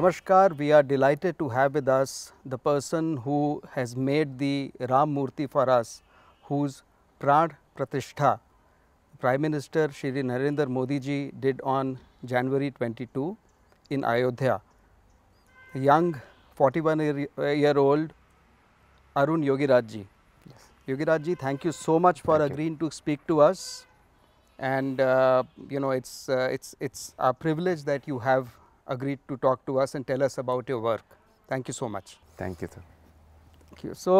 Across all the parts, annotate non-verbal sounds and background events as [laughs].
Namaskar, we are delighted to have with us the person who has made the Ram Murthy for us, whose Prad Pratishtha, Prime Minister Shri Narendra Modi ji did on January 22 in Ayodhya. young 41 year old Arun Yogiraj ji. Yes. Yogiraj ji, thank you so much for thank agreeing you. to speak to us and uh, you know it's uh, it's it's a privilege that you have agreed to talk to us and tell us about your work. Thank you so much. Thank you, sir. Thank you. So,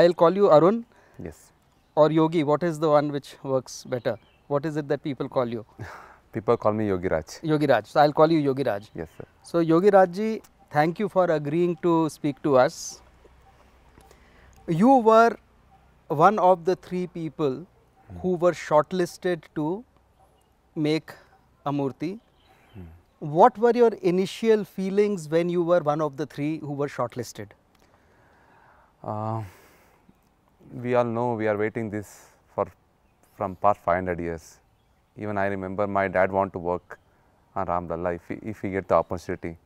I'll call you Arun. Yes. Or Yogi, what is the one which works better? What is it that people call you? [laughs] people call me Yogi Raj. Yogi Raj. So, I'll call you Yogi Raj. Yes, sir. So, Yogi Rajji, thank you for agreeing to speak to us. You were one of the three people who were shortlisted to make a murti what were your initial feelings when you were one of the three who were shortlisted? Uh, we all know we are waiting this for from past 500 years. Even I remember my dad want to work on Ram Lalla if he, if he get the opportunity.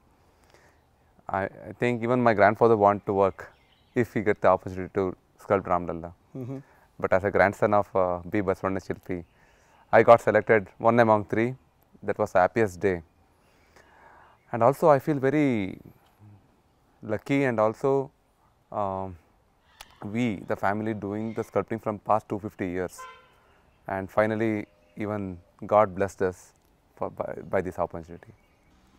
I, I, think even my grandfather want to work if he get the opportunity to sculpt Ram Lalla. Mm -hmm. But as a grandson of uh, B. Baswana Shilpi, I got selected one among three. That was the happiest day and also I feel very lucky and also um, we the family doing the sculpting from past 250 years and finally even God blessed us for, by, by this opportunity.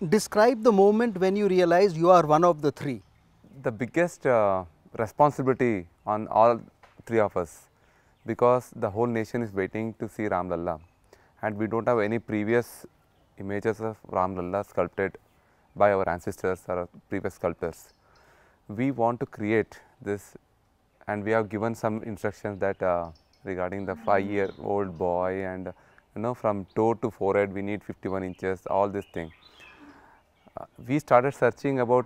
Describe the moment when you realized you are one of the three. The biggest uh, responsibility on all three of us because the whole nation is waiting to see Ram Lalla and we don't have any previous images of Ram Lalla sculpted by our ancestors or our previous sculptors. We want to create this and we have given some instructions that uh, regarding the 5 year old boy and you know from toe to forehead we need 51 inches all this thing. Uh, we started searching about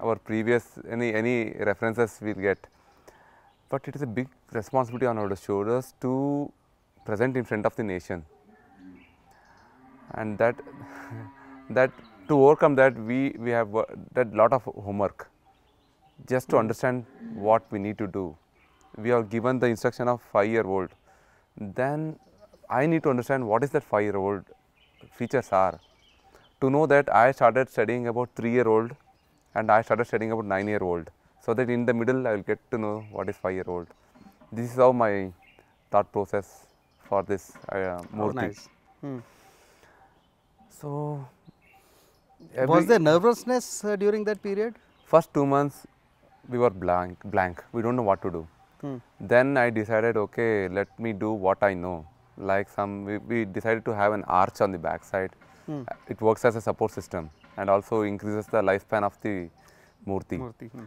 our previous any, any references we will get but it is a big responsibility on our shoulders to present in front of the nation and that [laughs] that to overcome that we, we have done lot of homework just to understand what we need to do. We are given the instruction of 5 year old, then I need to understand what is that 5 year old features are. To know that I started studying about 3 year old and I started studying about 9 year old. So that in the middle I will get to know what is 5 year old. This is how my thought process for this uh, oh, nice. Hmm. So was there nervousness uh, during that period? First two months, we were blank, blank. We don't know what to do. Hmm. Then I decided, okay, let me do what I know. Like some, we, we decided to have an arch on the backside. Hmm. It works as a support system and also increases the lifespan of the Murti. Murti. Hmm.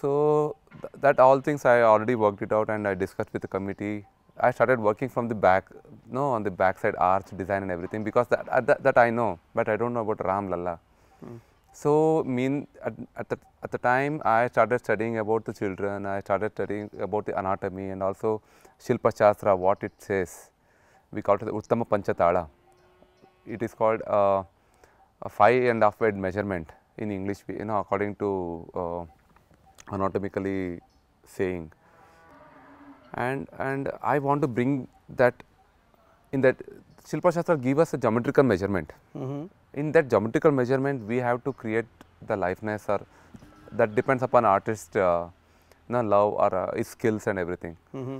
So th that all things I already worked it out and I discussed with the committee. I started working from the back, no, on the backside arch design and everything because that, uh, that, that I know, but I don't know about Ram Lalla. So mean at, at, the, at the time I started studying about the children, I started studying about the anatomy and also Shilpa Shastra, what it says. We call it the Uttama Panchatala. It is called uh, a five and measurement in English, you know, according to uh, anatomically saying. And, and I want to bring that in that Shilpa Shastra give us a geometrical measurement. Mm -hmm. In that geometrical measurement, we have to create the lifeness or that depends upon artist uh, love or uh, his skills and everything. Mm -hmm.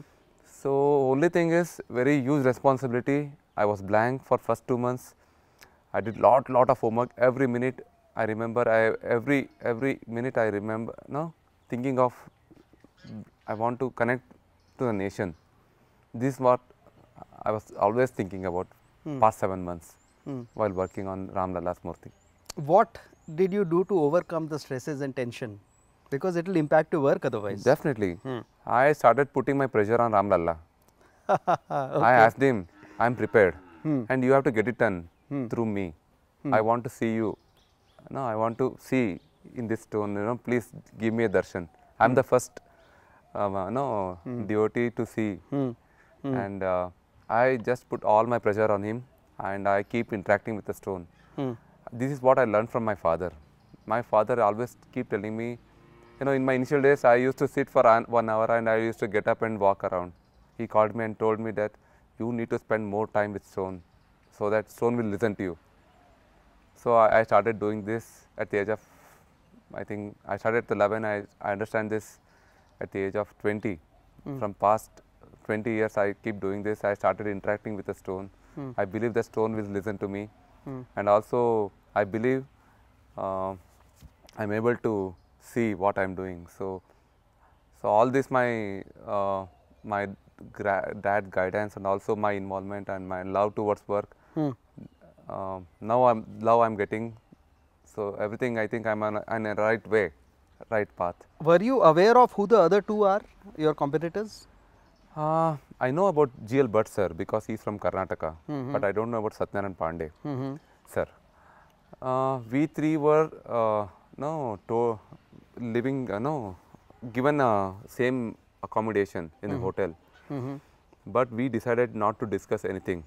So only thing is very huge responsibility. I was blank for first two months. I did lot lot of homework every minute. I remember I every every minute I remember no thinking of I want to connect to the nation. This is what I was always thinking about Hmm. past seven months hmm. while working on Ram Lala's Murthy. What did you do to overcome the stresses and tension? Because it will impact your work otherwise. Definitely. Hmm. I started putting my pressure on Ram Lalla. [laughs] okay. I asked him, I am prepared and you have to get it done through me. I want to see you. No, I want to see in this tone, you know, please give me a darshan. I am the first um, uh, no, devotee to see. And uh, I just put all my pressure on him and I keep interacting with the stone. Hmm. This is what I learned from my father. My father always keep telling me, you know, in my initial days, I used to sit for an, one hour and I used to get up and walk around. He called me and told me that you need to spend more time with stone so that stone will listen to you. So I, I started doing this at the age of, I think, I started at 11, I, I understand this at the age of 20. Hmm. From past 20 years I keep doing this. I started interacting with the stone. Hmm. I believe the stone will listen to me. Hmm. And also, I believe uh, I'm able to see what I'm doing. So, so all this my uh, my dad guidance and also my involvement and my love towards work. Uh, now I'm love I'm getting. So everything I think I'm on, on a right way, right path. Were you aware of who the other two are, your competitors? Uh, I know about G.L. Bhatt sir because he's from Karnataka, mm -hmm. but I don't know about Satyanan Pandey mm -hmm. sir. Uh, we three were uh, no to living uh, no given uh, same accommodation in mm -hmm. hotel, mm -hmm. but we decided not to discuss anything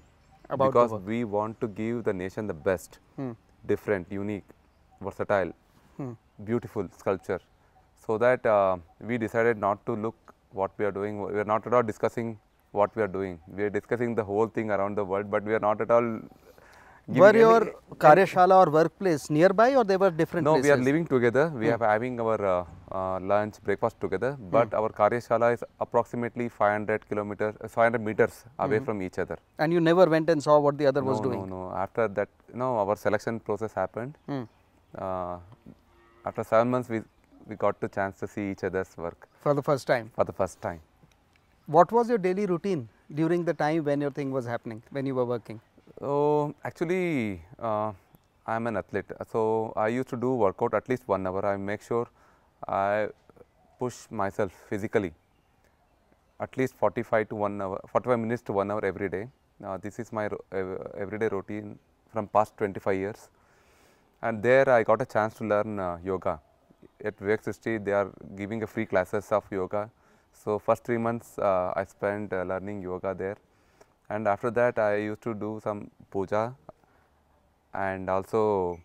about because we want to give the nation the best, mm. different, unique, versatile, hmm. beautiful sculpture, so that uh, we decided not to look what we are doing. We are not at all discussing what we are doing. We are discussing the whole thing around the world, but we are not at all were your any, karyashala or workplace nearby or they were different no places? we are living together we hmm. are having our uh, uh, lunch breakfast together hmm. but hmm. our karyashala is approximately 500 kilometers uh, 500 meters away hmm. from each other and you never went and saw what the other no, was doing no no after that no our selection process happened hmm. uh, after 7 months we we got the chance to see each other's work. For the first time? For the first time. What was your daily routine during the time when your thing was happening, when you were working? So oh, actually, uh, I'm an athlete. So I used to do workout at least one hour. I make sure I push myself physically at least 45 to 1 hour, 45 minutes to 1 hour every day. Uh, this is my everyday routine from past 25 years. And there I got a chance to learn uh, yoga at Vivek Srishti, they are giving a free classes of yoga. So first three months uh, I spent uh, learning yoga there and after that I used to do some puja and also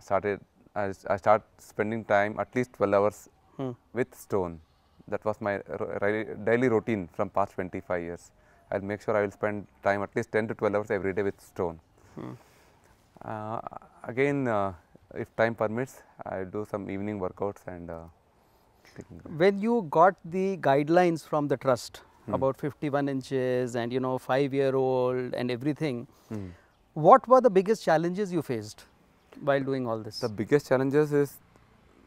started I, I start spending time at least 12 hours hmm. with stone. That was my daily routine from past 25 years. I'll make sure I will spend time at least 10 to 12 hours every day with stone. Hmm. Uh, again, uh, if time permits, I do some evening workouts and. Uh, when you got the guidelines from the trust hmm. about 51 inches and you know 5 year old and everything, hmm. what were the biggest challenges you faced while doing all this? The biggest challenges is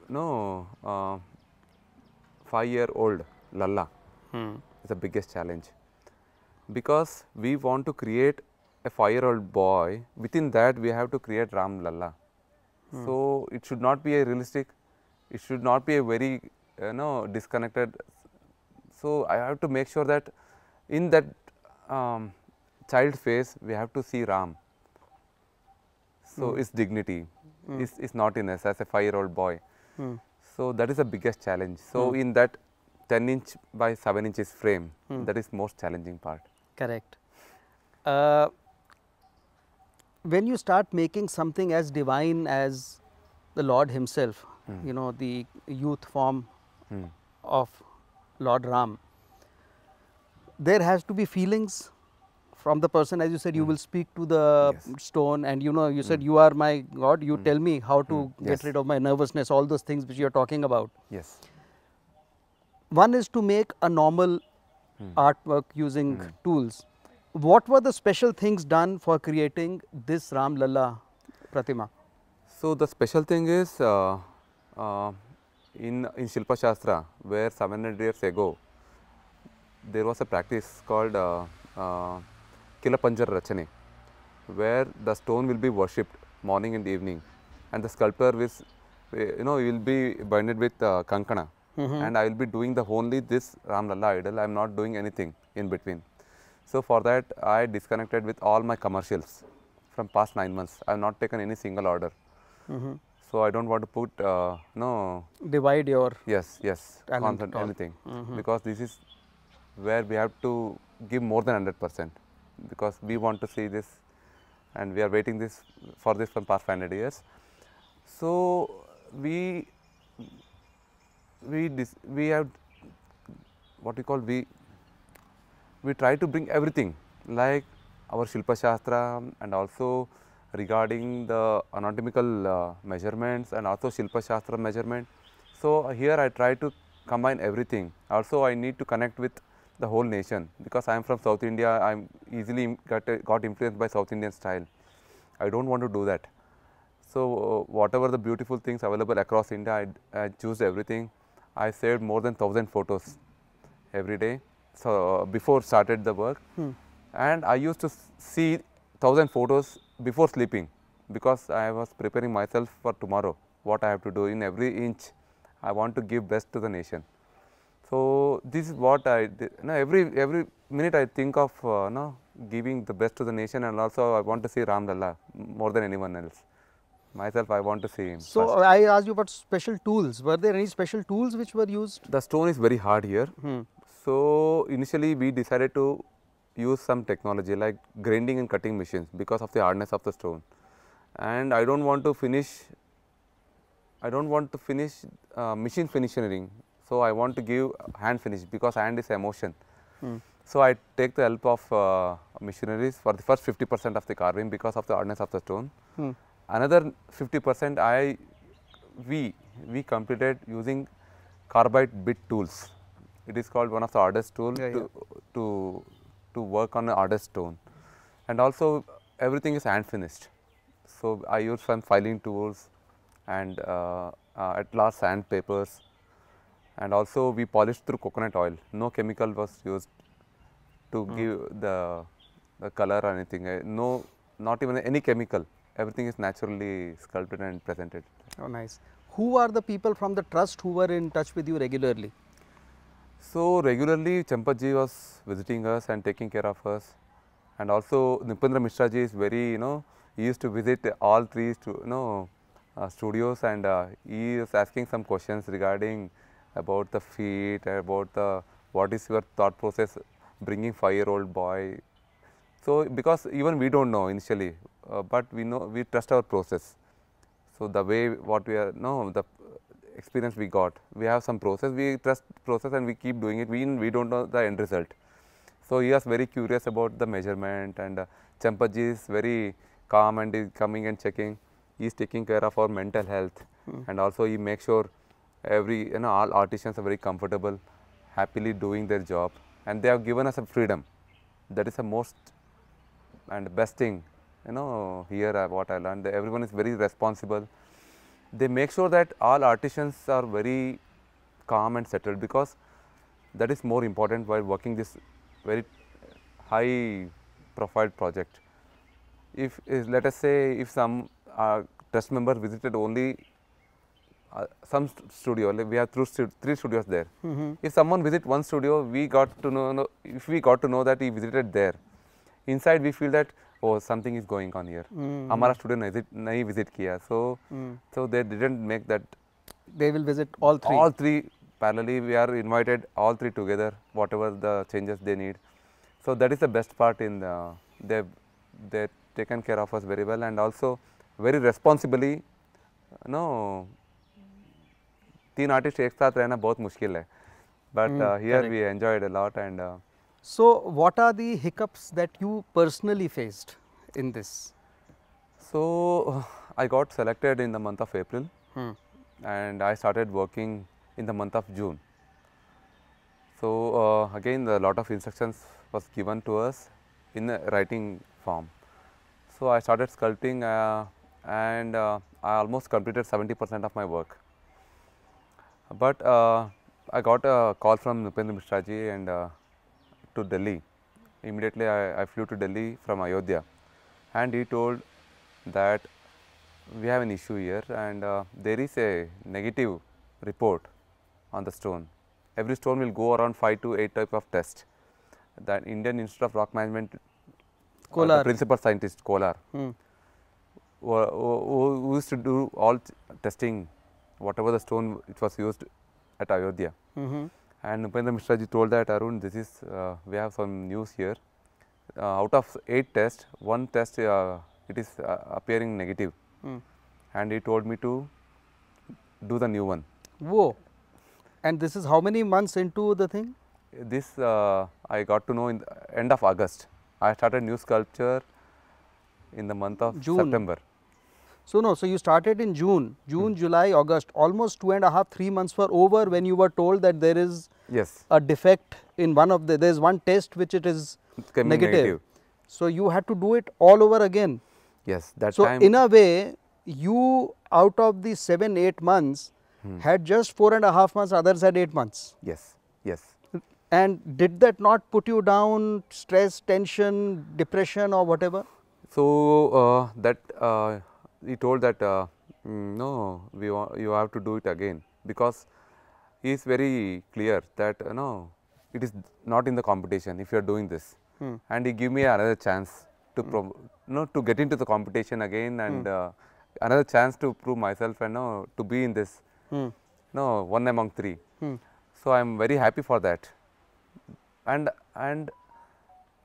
no uh, 5 year old Lalla hmm. is the biggest challenge because we want to create a 5 year old boy within that we have to create Ram Lalla. Hmm. So it should not be a realistic. It should not be a very you know disconnected. So I have to make sure that in that um, child phase we have to see Ram. So hmm. his its dignity is is is naughtiness as a five-year-old boy. Hmm. So that is the biggest challenge. So in that 10 inch by 7 inches frame that is most challenging part. Correct. Uh, when you start making something as divine as the Lord Himself, mm. you know, the youth form mm. of Lord Ram, there has to be feelings from the person. As you said, mm. you hmm. will speak to the yes. stone, and you know, you said, hmm. You are my God, you hmm. tell me how to yes. get rid of my nervousness, all those things which you are talking about. Yes. One is to make a normal artwork using tools what were the special things done for creating this Ram Lalla Pratima? So the special thing is uh, uh, in, in Shilpa Shastra where 700 years ago there was a practice called uh, uh, Kilapanjar Rachane where the stone will be worshipped morning and evening and the sculptor will eh, you know will be binded with uh, kankana mm -hmm. and I will be doing the only this Ram Lalla idol I am not doing anything in between. So for that I disconnected with all my commercials from past 9 months. I have not taken any single order. Mm -hmm. So I don't want to put uh, no divide your yes yes content anything mm -hmm. because this is where we have to give more than 100 percent because we want to see this and we are waiting this for this from past 500 years. So we we we have what we call we we try to bring everything like our Shilpa Shastra and also regarding the anatomical uh, measurements and also Shilpa Shastra measurement. So uh, here I try to combine everything. Also I need to connect with the whole nation because I am from South India, I am easily got, uh, got influenced by South Indian style. I don't want to do that. So uh, whatever the beautiful things available across India, I, I choose everything. I saved more than 1000 photos every day so before started the work hmm. and I used to see thousand photos before sleeping because I was preparing myself for tomorrow what I have to do in every inch I want to give best to the nation. So this is what I did. You know, every every minute I think of uh, you know, giving the best to the nation and also I want to see Ram Lalla more than anyone else. Myself, I want to see him. So first. I asked you about special tools. Were there any special tools which were used? The stone is very hard here. Hmm. So, initially we decided to use some technology like grinding and cutting machines because of the hardness of the stone and I do not want to finish I do not want to finish uh, machine finishing. So, I want to give hand finish because hand is emotion. Mm. So, I take the help of uh, machineries for the first 50 percent of the carving because of the hardness of the stone. Hmm. Another 50 percent I we we completed using carbide bit tools it is called one of the hardest tool yeah, to, yeah. to to work on an hardest stone and also everything is hand finished so i use some filing tools and uh, uh, at last sandpapers and also we polished through coconut oil no chemical was used to mm. give the the color or anything uh, no not even any chemical everything is naturally sculpted and presented oh nice who are the people from the trust who were in touch with you regularly so regularly Champaji was visiting us and taking care of us and also Nipendra Mishra ji is very, you know, he used to visit all three you know, uh, studios and uh, he is asking some questions regarding about the feet, about the what is your thought process bringing five-year-old boy. So because even we don't know initially, uh, but we know we trust our process. So the way what we are, no, the experience we got. We have some process, we trust process and we keep doing it. We, we don't know the end result. So he was very curious about the measurement and uh, Champaji is very calm and is coming and checking. He is taking care of our mental health mm. and also he makes sure every, you know, all artisans are very comfortable, happily doing their job and they have given us a freedom. That is the most and best thing, you know, here uh, what I learned. Everyone is very responsible they make sure that all artisans are very calm and settled because that is more important while working this very high profile project. If, let us say if some uh, trust member visited only uh, some st studio, like we have three, three studios there. Mm -hmm. If someone visit one studio, we got to know, know, if we got to know that he visited there. Inside we feel that oh something is going on here mm. हमारा student visit, नहीं visit किया so mm. so they didn't make that they will visit all three all three parallelly we are invited all three together whatever the changes they need so that is the best part in the they they taken care of us very well and also very responsibly No. know तीन artist एक साथ रहना बहुत But hmm, uh, here we enjoyed a lot a so, what are the hiccups that you personally faced in this? So, I got selected in the month of April hmm. and I started working in the month of June. So, uh, again a lot of instructions was given to us in a writing form. So, I started sculpting uh, and uh, I almost completed 70 percent of my work. But uh, I got a call from Nupendra Mishraji, ji and uh, to Delhi. Immediately I, I flew to Delhi from Ayodhya and he told that we have an issue here and uh, there is a negative report on the stone. Every stone will go around 5 to 8 type of test that Indian Institute of Rock Management uh, Kolar. Uh, principal scientist Kolar hmm. who, who, who, used to do all testing whatever the stone it was used at Ayodhya. Mm -hmm. And Upendra Mishra ji told that Arun, this is, uh, we have some news here. Uh, out of 8 tests, one test uh, it is uh, appearing negative. Mm. And he told me to do the new one. Whoa. And this is how many months into the thing? This uh, I got to know in the end of August. I started new sculpture in the month of June. September. So, no, so you started in June, June, hmm. July, August, almost two and a half, three months were over when you were told that there is yes. a defect in one of the, there is one test which it is negative. negative. So, you had to do it all over again. Yes, that so time. So, in a way, you out of the 7, 8 months hmm. had just four and a half months, others had 8 months. Yes, yes. And did that not put you down, stress, tension, depression or whatever? So, uh, that uh, he told that uh, mm, no, we you have to do it again because he is very clear that no, it is not in the competition if you are doing this. Hmm. And he gave me another chance to hmm. no, to get into the competition again hmm. and hmm. another chance to prove myself and no, to be in this hmm. no one among three. Hmm. So I am very happy for that. And and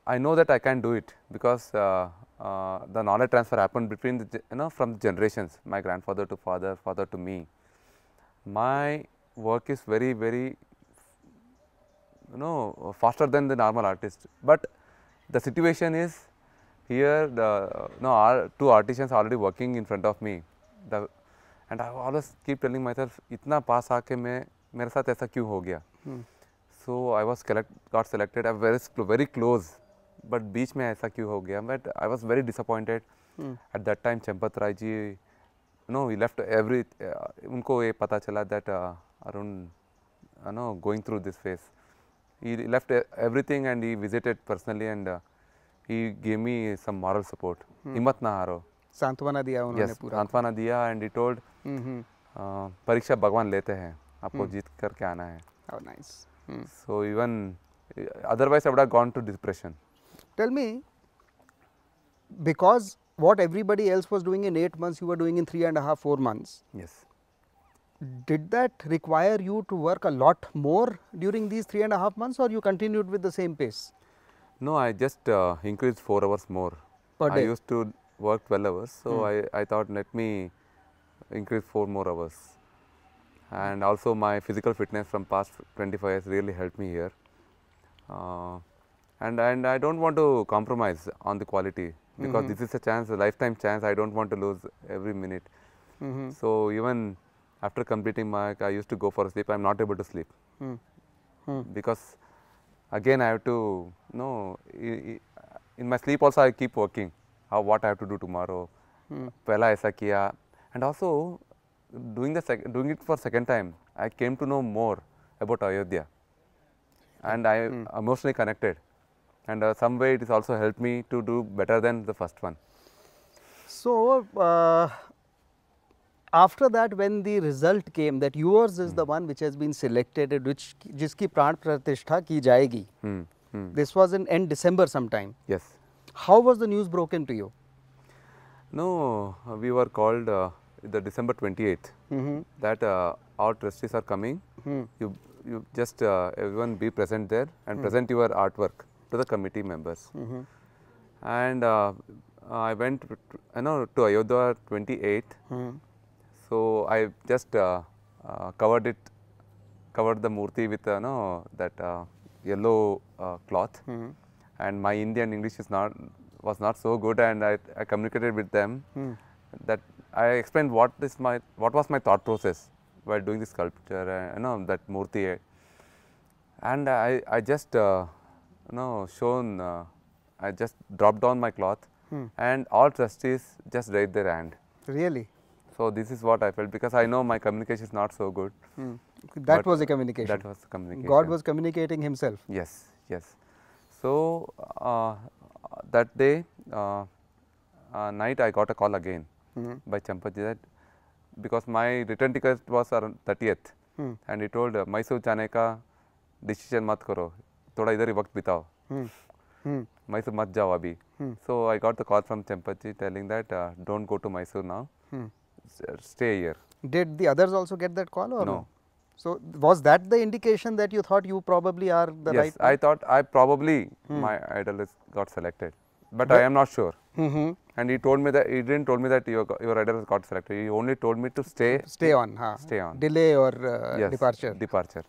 I know that I can do it because uh, uh, the knowledge transfer happened between the you know from generations my grandfather to father father to me my work is very very you know faster than the normal artist but the situation is here the you know our two artisans already working in front of me the, and I always keep telling myself "Itna पास आके mere मेरे aisa kyu ho gaya." so I was got selected I was very very close but बीच में ऐसा क्यों हो गया but I was very disappointed at that time Champat Rai ji no we left every उनको ये पता चला that Arun no going through this phase he left everything and he visited personally and uh, he gave me some moral support hmm. हिम्मत ना हारो सांत्वना दिया उन्होंने yes, पूरा सांत्वना दिया एंड ही टोल्ड परीक्षा भगवान लेते हैं आपको हम्म। जीत करके आना है so even otherwise I would have gone to depression Tell me because what everybody else was doing in 8 months you were doing in three and a half, four months. Yes. Did that require you to work a lot more during these three and a half months or you continued with the same pace? No, I just uh, increased 4 hours more. Per day. I used to work 12 hours. So, hmm. I, I thought let me increase 4 more hours and also my physical fitness from past 25 years really helped me here. Uh, and, and I don't want to compromise on the quality because mm -hmm. this is a chance, a lifetime chance. I don't want to lose every minute. Mm -hmm. So even after completing my, I used to go for sleep. I'm not able to sleep mm -hmm. because again I have to no know in my sleep also I keep working. How what I have to do tomorrow? Hmm. Pehla aisa kia? and also doing the doing it for second time. I came to know more about Ayodhya, and I hmm. emotionally connected and uh, some way it has also helped me to do better than the first one. So, uh, after that when the result came that yours is the hmm. one which has been selected and which jiski pran pratishtha ki jayegi. Hmm, hmm. This was in end December sometime. Yes. How was the news broken to you? No, uh, we were called uh, the December 28th mm -hmm. that uh, our trustees are coming. You, you just uh, everyone be present there and present your artwork to the committee members. Mm -hmm. And uh, I went, you know, to Ayodhya 28. Mm -hmm. So I just uh, uh, covered it, covered the murti with you know that uh, yellow uh, cloth. Mm -hmm. And my Indian English is not was not so good, and I, I communicated with them hmm. that I explained what is my what was my thought process while doing the sculpture, and uh, you know that murti. And I, I just uh, no, shown, uh, I just dropped down my cloth hmm. and all trustees just raised their hand. Really? So this is what I felt because I know my communication is not so good. Hmm. That was a communication. That was communication. God was communicating himself. Yes, yes. So uh, that day uh, uh, night I got a call again by -hmm. by Champaji that because my return ticket was around 30th hmm. and he told uh, Mysore Chaneka decision mat karo थोड़ा इधर ही वक्त बिताओ मैसूर मत जाओ अभी so I got the call from Chempachi telling that uh, don't go to Mysore now. Hmm. Stay here. Did the others also get that call or no? So was that the indication that you thought you probably are the yes, right? Yes, I thought I probably hmm. my idol is got selected, but, but I am not sure. Mm-hmm. And he told me that he didn't told me that your your idol has got selected. He only told me to stay. Stay on, huh? Stay on. Delay or uh, yes, departure. Departure.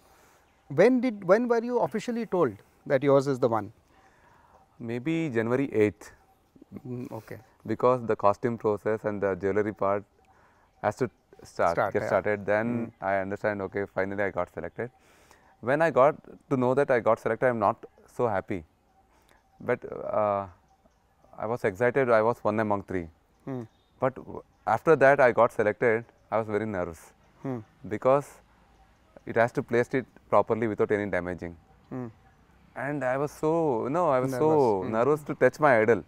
When did when were you officially told that yours is the one? Maybe January 8th. Mm, okay. Because the costume process and the jewelry part has to start, start get started. Then mm. I understand. Okay, finally I got selected. When I got to know that I got selected, I am not so happy, but uh, I was excited. I was one among three. Mm. But after that, I got selected. I was very nervous hmm. because it has to place it properly without any damaging. Mm. And I was so, you know, I was nervous. so mm. nervous to touch my idol.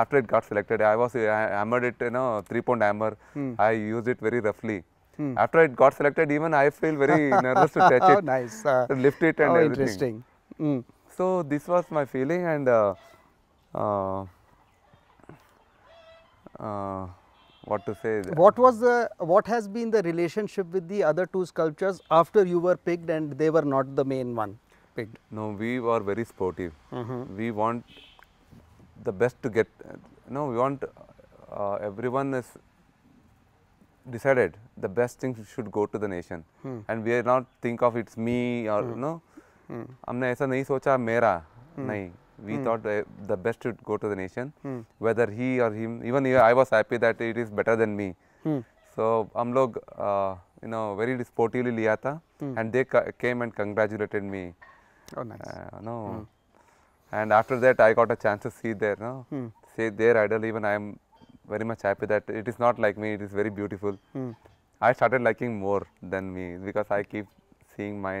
after it got selected, I was, I hammered it, you know, three pound hammer. Mm. I used it very roughly. Hmm. After it got selected, even I feel very [laughs] nervous to touch it. Oh, [laughs] nice. Uh, lift it and oh, everything. interesting. Hmm. So this was my feeling and uh, uh, uh what to say. What was the, what has been the relationship with the other two sculptures after you were picked and they were not the main one picked? No, we were very sportive. Mm -hmm. We want the best to get, no, we want uh, everyone is decided the best thing should go to the nation hmm. and we are not think of it's me or hmm. no hmm. हमने ऐसा नहीं hmm we mm. thought the best to go to the nation mm. whether he or him even i was happy that it is better than me mm. so hum log uh, you know very sportively liya tha hmm. and they came and congratulated me oh nice uh, no hmm. and after that i got a chance to see there no hmm. see their idol even i am very much happy that it is not like me it is very beautiful i started liking more than me because i keep seeing my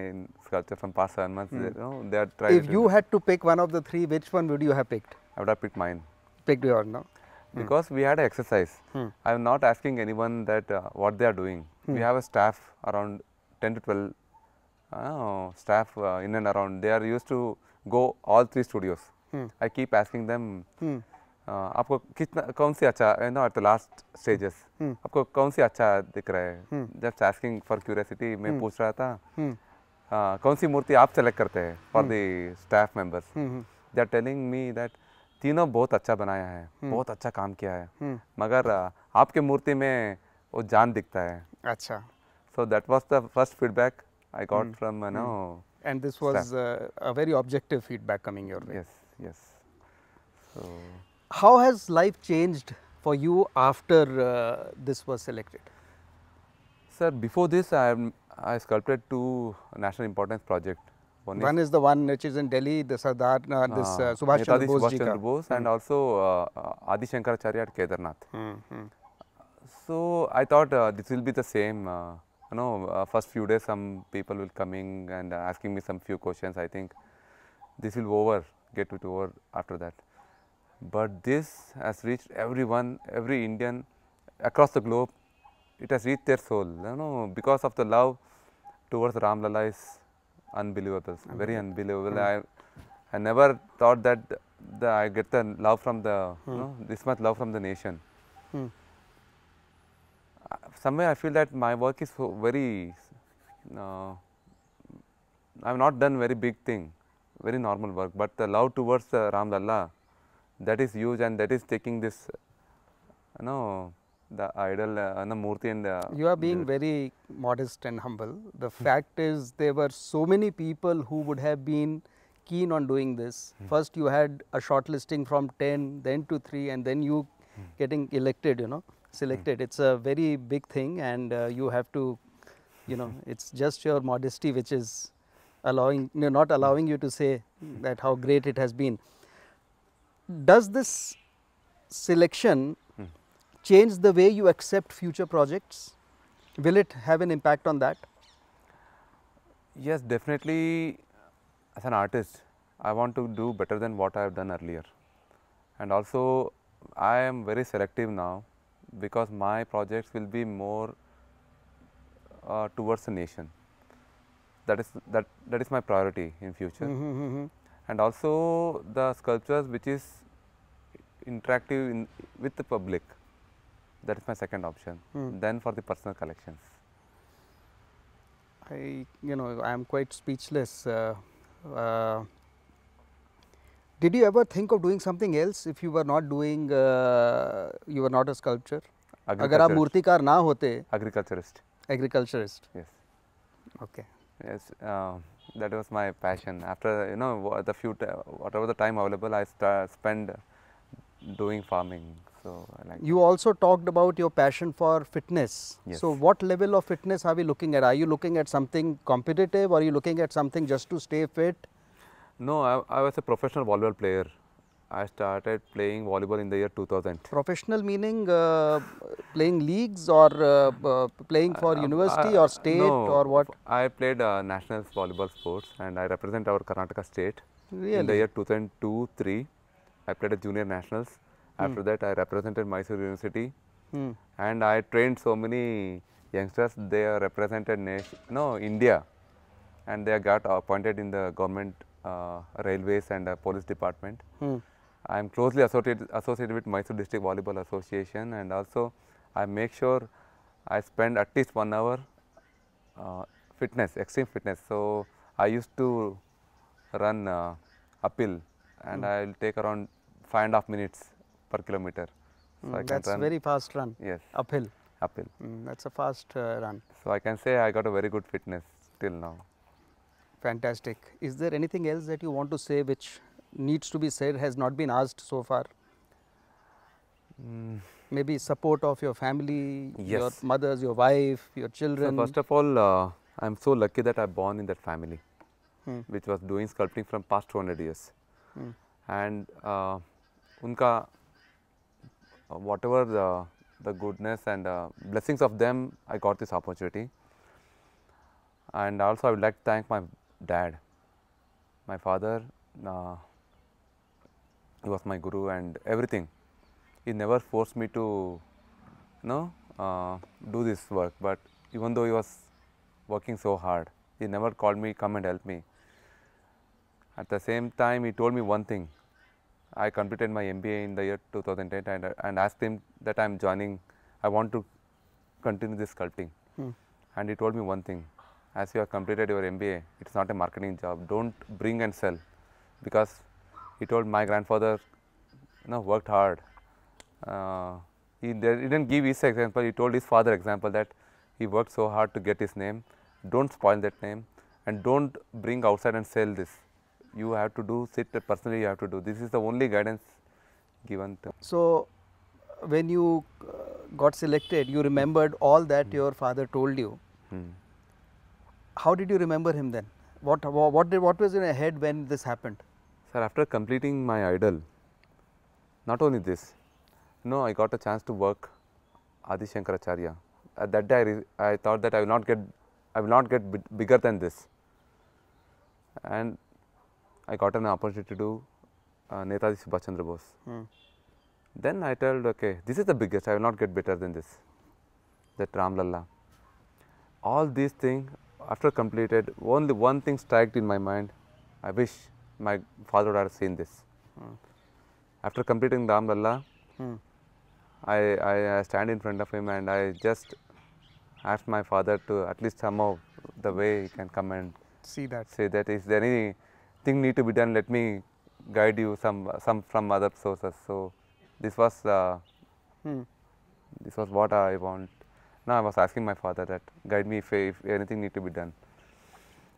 sculpture from past seven months, mm. they, you know, they are trying. If you had to pick one of the three, which one would you have picked? I would have picked mine. Picked your no? Hmm. Because mm. we had an exercise. Mm. I am not asking anyone that uh, what they are doing. Hmm. We have a staff around 10 to 12 uh, staff uh, in and around. They are used to go all three studios. Hmm. I keep asking them आपको कितना कौन सी अच्छा you know at the last stages आपको कौन सी अच्छा दिख रहा है hmm. Just asking for curiosity मैं हम्म। पूछ रहा था हम्म। कौन सी मूर्ति आप सेलेक्ट करते हैं for the staff members they are telling me that तीनों बहुत अच्छा बनाया है बहुत अच्छा काम किया है मगर आपके मूर्ति में वो जान दिखता है अच्छा so that was the first feedback I got from from you know mm. and this was uh, a very objective feedback yes your How has life changed for you after uh, this was selected? Sir, before this I, I sculpted two national importance projects. One, one is, is, the one which is in Delhi, the Sardar, uh, ah, this uh, Subhash Chandra Bose, Subhash Chandra Bose hmm. and also uh, uh, Adi Shankaracharya at Kedarnath. Hmm, hmm, So I thought uh, this will be the same. Uh, you know, uh, first few days some people will coming and asking me some few questions. I think this will over, get it over after that but this has reached everyone, every Indian across the globe. It has reached their soul, you know, because of the love towards Ramlala is unbelievable, very unbelievable. Mm. I, I never thought that the, I get the love from the, mm. you hmm. know, this much love from the nation. Mm. Somewhere I feel that my work is very, uh, I have not done very big thing, very normal work, but the love towards uh, Ramlala that is huge and that is taking this you know the idol uh, and the murti and the you are being the, very modest and humble the fact is there were so many people who would have been keen on doing this hmm. first you had a shortlisting from 10 then to 3 and then you hmm. getting elected you know selected hmm. it's a very big thing and uh, you have to you know [laughs] it's just your modesty which is allowing you know, not allowing you to say that how great it has been does this selection hmm. change the way you accept future projects? Will it have an impact on that? Yes, definitely. As an artist, I want to do better than what I have done earlier. And also, I am very selective now because my projects will be more uh, towards the nation. That is that that is my priority in future. Mm -hmm, mm -hmm and also the sculptures which is interactive in, with the public that is my second option hmm. then for the personal collections i you know i am quite speechless uh, uh, did you ever think of doing something else if you were not doing uh, you were not a sculptor अगर आप na ना होते Agriculturist. Agriculturist yes okay that was my passion. After you know the few whatever the time available, I spend doing farming. So like you also talked about your passion for fitness. Yes. So what level of fitness are we looking at? Are you looking at something competitive? Or are you looking at something just to stay fit? No, I, I was a professional volleyball player I started playing volleyball in the year 2000. Professional meaning uh, playing leagues or uh, uh playing for uh, university uh, or state no, or what? I played national volleyball sports and I represent our Karnataka state. Really? In the year 2002-3, I played at junior nationals. Hmm. After that, I represented Mysore University hmm. and I trained so many youngsters. They are represented nation, no India, and they got appointed in the government railways and police department. Hmm. I am closely associated, associated with Mysore District Volleyball Association and also I make sure I spend at least one hour uh, fitness, extreme fitness. So, I used to run uh, uphill and mm. I will take around five and a half minutes per kilometer. So mm, that's run. very fast run. Yes. Uphill. Uphill. Mm, that's a fast uh, run. So I can say I got a very good fitness till now. Fantastic. Is there anything else that you want to say which needs to be said has not been asked so far. Mm. Maybe support of your family, yes. your mothers, your wife, your children. So first of all, uh, I am so lucky that I born in that family, hmm. which was doing sculpting from past 200 years. Hmm. And uh, unka, uh, whatever the, the goodness and uh, blessings of them, I got this opportunity. And also I would like to thank my dad, my father, uh, he was my guru and everything. He never forced me to, you know, uh, do this work. But even though he was working so hard, he never called me, come and help me. At the same time, he told me one thing. I completed my MBA in the year 2010 and, and asked him that I'm joining, I want to continue this sculpting. Hmm. And he told me one thing, as you have completed your MBA, it's not a marketing job. Don't bring and sell because he told my grandfather you know worked hard. Uh, he, didn't give his example, he told his father example that he worked so hard to get his name, don't spoil that name and don't bring outside and sell this. You have to do, sit personally you have to do. This is the only guidance given to. So, when you uh, got selected, you remembered all that hmm. your father told you. Hmm. How did you remember him then? What, what, did, what was in your head when this happened? Sir, after completing my idol, not only this, no, I got a chance to work Adi Shankaracharya. At that day, I, I thought that I will not get, I will not get bigger than this. And I got an opportunity to do uh, Netaji Subhash Chandra Bose. Hmm. Then I told, okay, this is the biggest, I will not get better than this, that Ram Lalla. All these things, after completed, only one thing struck in my mind, I wish my father would have seen this. Mm. After completing the umbrella, mm. I, I, I stand in front of him and I just ask my father to at least somehow the way he can come and see that. Say that is there anything need to be done? Let me guide you some some from other sources. So this was uh, hmm. this was what I want. Now I was asking my father that guide me if, if anything need to be done,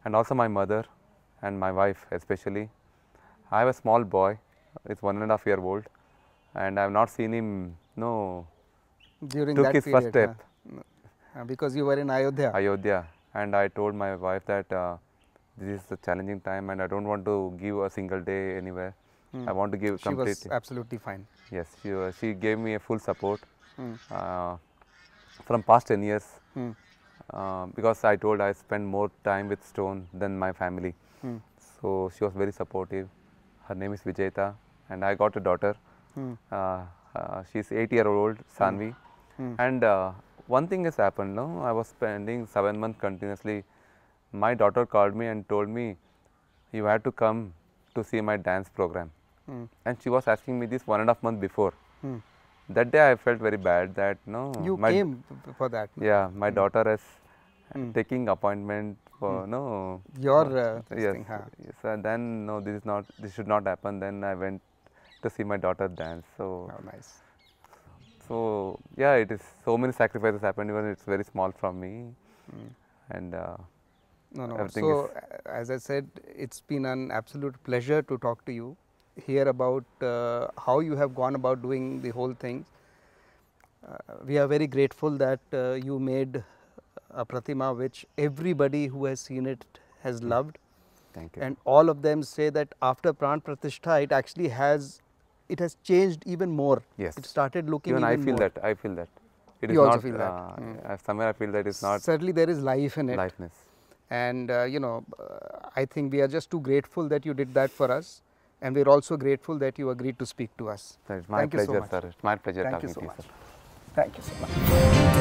and also my mother and my wife especially. I have a small boy, it's one and a half year old and I have not seen him, no, During took his period, first step. Huh? Uh, uh, because you were in Ayodhya. Ayodhya and I told my wife that uh, this is a challenging time and I don't want to give a single day anywhere. Hmm. I want to give she complete. She was absolutely fine. Yes, she, uh, she gave me a full support hmm. Uh, from past 10 years. Hmm. Uh, because I told I spend more time with stone than my family. Hmm. So she was very supportive. Her name is Vijayta, and I got a daughter. Hmm. Uh, uh, she's eight year old Sanvi. Hmm. hmm. And uh, one thing has happened. No, I was spending seven months continuously. My daughter called me and told me, "You had to come to see my dance program." Hmm. And she was asking me this one and a half month before. Hmm. That day I felt very bad that no. You came for that. No? Yeah, my daughter is taking appointment for hmm. no your uh, yes, thing, huh? yes and uh, then no this is not this should not happen then i went to see my daughter dance so oh, nice so yeah it is so many sacrifices happened even it's very small from me mm. and uh, no no so as i said it's been an absolute pleasure to talk to you hear about uh, how you have gone about doing the whole thing uh, we are very grateful that uh, you made a pratima which everybody who has seen it has hmm. loved. Thank you. And all of them say that after Pran Pratishtha, it actually has, it has changed even more. Yes. It started looking even, even I feel more. that, I feel that. It you is also not, feel that. mm. Somewhere I feel that it's not. Certainly there is life in it. Lifeness. And uh, you know, uh, I think we are just too grateful that you did that for us. And we're also grateful that you agreed to speak to us. It's my Thank pleasure, so sir. It's my pleasure Thank talking you so to you, sir. Thank you so much.